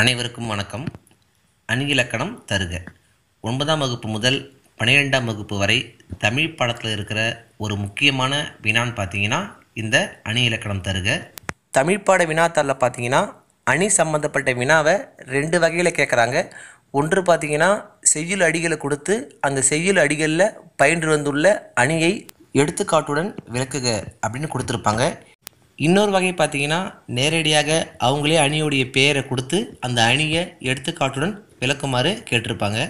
அனைவருக்கும் வணக்கம் அணிலக்கணம் தருக ஒன்பதாம் வகுப்பு முதல் பன்னிரெண்டாம் வகுப்பு வரை தமிழ் பாடத்தில் இருக்கிற ஒரு முக்கியமான வினான்னு பார்த்தீங்கன்னா இந்த அணி இலக்கணம் தருக தமிழ் பாட வினாத்தாளில் பார்த்தீங்கன்னா அணி சம்மந்தப்பட்ட வினாவை ரெண்டு வகையில் கேட்குறாங்க ஒன்று பார்த்தீங்கன்னா செய்யுள் அடிகளை கொடுத்து அந்த செய்யுள் அடிகளில் பயின்று வந்துள்ள அணியை எடுத்துக்காட்டுடன் விளக்குக அப்படின்னு கொடுத்துருப்பாங்க இன்னொரு வகை பார்த்தீங்கன்னா நேரடியாக அவங்களே அணியோடைய பெயரை கொடுத்து அந்த அணியை எடுத்துக்காட்டுடன் விளக்குமாறு கேட்டிருப்பாங்க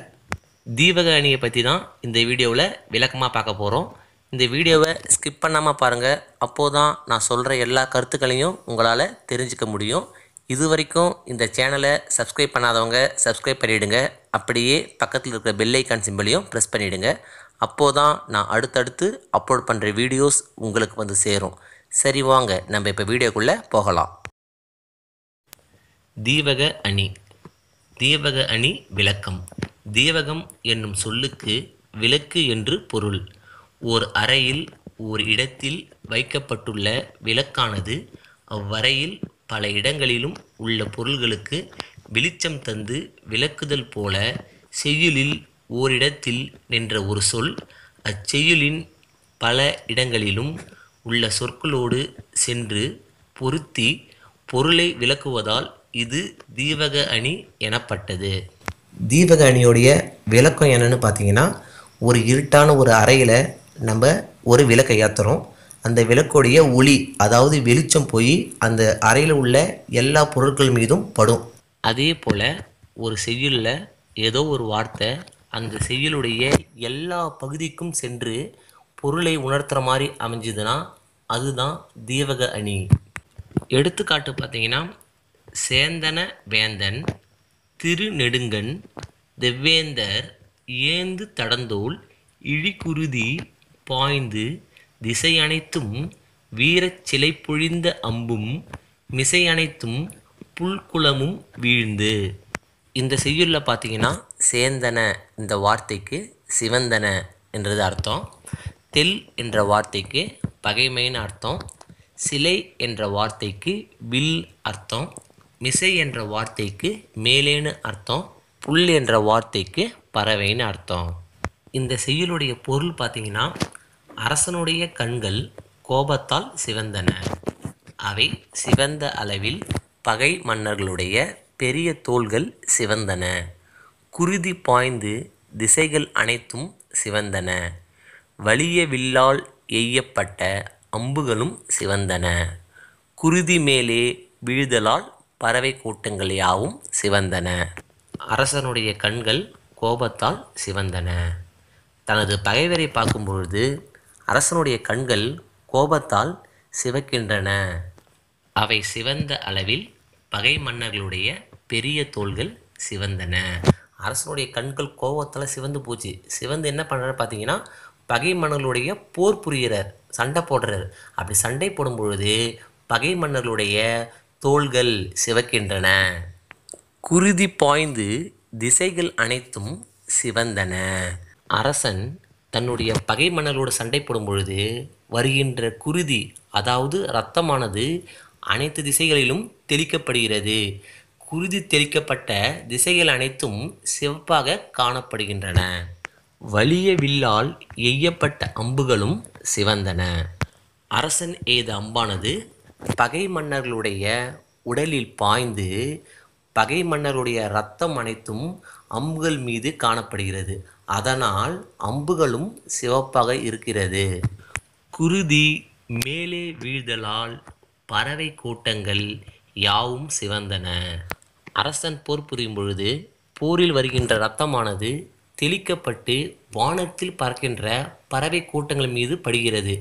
தீபக அணியை பற்றி தான் இந்த வீடியோவில் விளக்கமாக பார்க்க போகிறோம் இந்த வீடியோவை ஸ்கிப் பண்ணாமல் பாருங்கள் அப்போது தான் நான் சொல்கிற எல்லா கருத்துக்களையும் உங்களால் தெரிஞ்சுக்க முடியும் இது வரைக்கும் இந்த சேனலை சப்ஸ்கிரைப் பண்ணாதவங்க சப்ஸ்கிரைப் பண்ணிவிடுங்க அப்படியே பக்கத்தில் இருக்கிற பெல்லைக்கான் சிம்பிளையும் ப்ரெஸ் பண்ணிவிடுங்க அப்போது தான் நான் அடுத்தடுத்து அப்லோட் பண்ணுற வீடியோஸ் உங்களுக்கு வந்து சேரும் சரி வாங்க நம்ம இப்போ வீடியோக்குள்ளே போகலாம் தீவக அணி தீவக அணி விளக்கம் தீவகம் என்னும் சொல்லுக்கு விளக்கு என்று பொருள் ஓர் அறையில் ஓர் இடத்தில் வைக்கப்பட்டுள்ள விளக்கானது அவ்வறையில் பல இடங்களிலும் உள்ள பொருள்களுக்கு வெளிச்சம் தந்து விளக்குதல் போல செய்யுளில் ஓரிடத்தில் நின்ற ஒரு சொல் அச்செயுளின் பல இடங்களிலும் உள்ள சொற்களோடு சென்று பொருத்தி பொருளை விளக்குவதால் இது தீபக அணி எனப்பட்டது தீபக அணியோடைய விளக்கம் என்னென்னு பார்த்தீங்கன்னா ஒரு இருட்டான ஒரு அறையில் நம்ம ஒரு விளக்கை ஏற்றுறோம் அந்த விளக்குடைய ஒளி அதாவது வெளிச்சம் போய் அந்த அறையில் உள்ள எல்லா பொருட்கள் மீதும் படும் அதே போல் ஒரு செய்யுளில் ஏதோ ஒரு வார்த்தை அந்த செய்யுளுடைய எல்லா பகுதிக்கும் சென்று பொருளை உணர்த்துகிற மாதிரி அமைஞ்சுதுன்னா அதுதான் தீவக அணி எடுத்துக்காட்டு பார்த்தீங்கன்னா சேந்தன வேந்தன் திருநெடுங்கன் தெவ்வேந்தர் ஏந்து தடந்தோல் இழிக்குருதி பாய்ந்து திசையனைத்தும் வீரச் சிலை பொழிந்த அம்பும் மிசையனைத்தும் புல்குளமும் வீழ்ந்து இந்த செய்யுளில் பார்த்தீங்கன்னா சேந்தன இந்த வார்த்தைக்கு சிவந்தன என்றது அர்த்தம் தெல் என்ற வார்த்தைக்கு பகைமைன்னு அர்த்தம் சிலை என்ற வார்த்தைக்கு வில் அர்த்தம் மிசை என்ற வார்த்தைக்கு மேலேன்னு அர்த்தம் புல் என்ற வார்த்தைக்கு பறவைன்னு அர்த்தம் இந்த செய்யுளுடைய பொருள் பார்த்திங்கன்னா அரசனுடைய கண்கள் கோபத்தால் சிவந்தன அவை சிவந்த அளவில் பகை மன்னர்களுடைய பெரிய தோள்கள் சிவந்தன குருதி பாய்ந்து திசைகள் அனைத்தும் சிவந்தன வலிய வில்லால் எய்யப்பட்ட அம்புகளும் சிவந்தன குருதி மேலே விழுதலால் பறவை கூட்டங்கள் யாவும் சிவந்தன அரசனுடைய கண்கள் கோபத்தால் சிவந்தன தனது பகைவரை பார்க்கும் பொழுது அரசனுடைய கண்கள் கோபத்தால் சிவக்கின்றன அவை சிவந்த அளவில் பகை மன்னர்களுடைய பெரிய தோள்கள் சிவந்தன அரசனுடைய கண்கள் கோபத்தால் சிவந்து போச்சு சிவந்து என்ன பண்ணுறாரு பார்த்தீங்கன்னா பகை மன்னர்களுடைய போர் புரிகிறார் சண்டை போடுறார் அப்படி சண்டை போடும் பொழுது பகை மன்னர்களுடைய தோள்கள் சிவக்கின்றன குருதி பாய்ந்து திசைகள் அனைத்தும் சிவந்தன அரசன் தன்னுடைய பகை மன்னர்களோடு சண்டை போடும் பொழுது வருகின்ற குருதி அதாவது இரத்தமானது அனைத்து திசைகளிலும் தெளிக்கப்படுகிறது குருதி தெளிக்கப்பட்ட திசைகள் அனைத்தும் சிவப்பாக காணப்படுகின்றன வலிய வில்லால் எய்யப்பட்ட அம்புகளும் சிவந்தன அரசன் ஏத அம்பானது பகை மன்னர்களுடைய உடலில் பாய்ந்து பகை மன்னருடைய இரத்தம் அனைத்தும் அம்புகள் மீது காணப்படுகிறது அதனால் அம்புகளும் சிவப்பாக இருக்கிறது குருதி மேலே வீழ்தலால் பறவை கூட்டங்கள் யாவும் சிவந்தன அரசன் போர் புரியும் பொழுது போரில் வருகின்ற இரத்தமானது தெளிக்கப்பட்டு வானத்தில் பறக்கின்ற பறவை கூட்டங்கள் மீது படுகிறது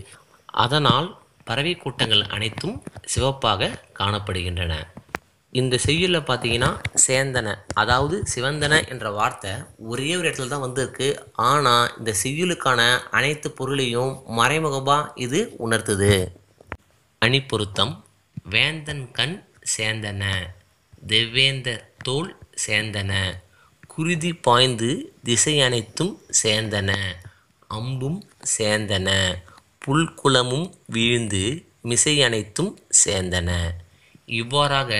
அதனால் பறவை கூட்டங்கள் அனைத்தும் சிவப்பாக காணப்படுகின்றன இந்த செய்யுளில் பார்த்தீங்கன்னா சேந்தன அதாவது சிவந்தன என்ற வார்த்தை ஒரே ஒரு இடத்துல தான் வந்திருக்கு ஆனால் இந்த செய்யுளுக்கான அனைத்து பொருளையும் மறைமுகமாக இது உணர்த்துது அணிப்பொருத்தம் வேந்தன் கண் சேந்தன தெவ்வேந்தர் தோல் சேந்தன குருதி பாய்ந்து திசை அனைத்தும் சேர்ந்தன அம்பும் சேர்ந்தன புல்குளமும் வீழ்ந்து மிசை அனைத்தும் சேர்ந்தன இவ்வாறாக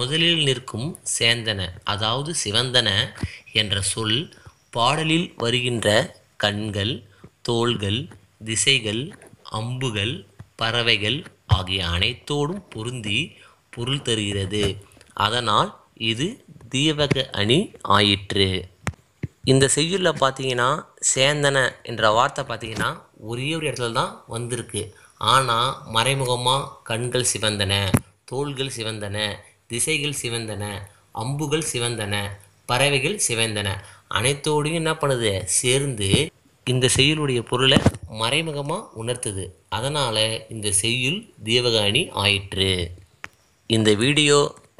முதலில் நிற்கும் சேர்ந்தன அதாவது சிவந்தன என்ற சொல் பாடலில் வருகின்ற கண்கள் தோள்கள் திசைகள் அம்புகள் பறவைகள் ஆகிய அனைத்தோடும் பொருந்தி பொருள் தருகிறது அதனால் இது தீவக அணி ஆயிற்று இந்த செய்யுளில் பார்த்தீங்கன்னா சேந்தன என்ற வார்த்தை பார்த்தீங்கன்னா ஒரே ஒரு இடத்துல தான் வந்திருக்கு ஆனால் மறைமுகமாக கண்கள் சிவந்தன தோள்கள் சிவந்தன திசைகள் சிவந்தன அம்புகள் சிவந்தன பறவைகள் சிவந்தன அனைத்தோடையும் என்ன பண்ணுது சேர்ந்து இந்த செய்யுளுடைய பொருளை மறைமுகமாக உணர்த்துது அதனால் இந்த செய்யுள் தீவகாணி ஆயிற்று இந்த வீடியோ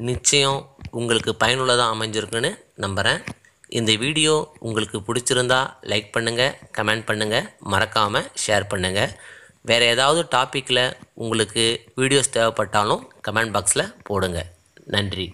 நிச்சயம் உங்களுக்கு பயனுள்ளதாக அமைஞ்சிருக்குன்னு நம்புகிறேன் இந்த வீடியோ உங்களுக்கு பிடிச்சிருந்தா லைக் பண்ணுங்கள் கமெண்ட் பண்ணுங்கள் மறக்காமல் ஷேர் பண்ணுங்கள் வேறு ஏதாவது டாப்பிக்கில் உங்களுக்கு வீடியோஸ் தேவைப்பட்டாலும் கமெண்ட் பாக்ஸில் போடுங்க நன்றி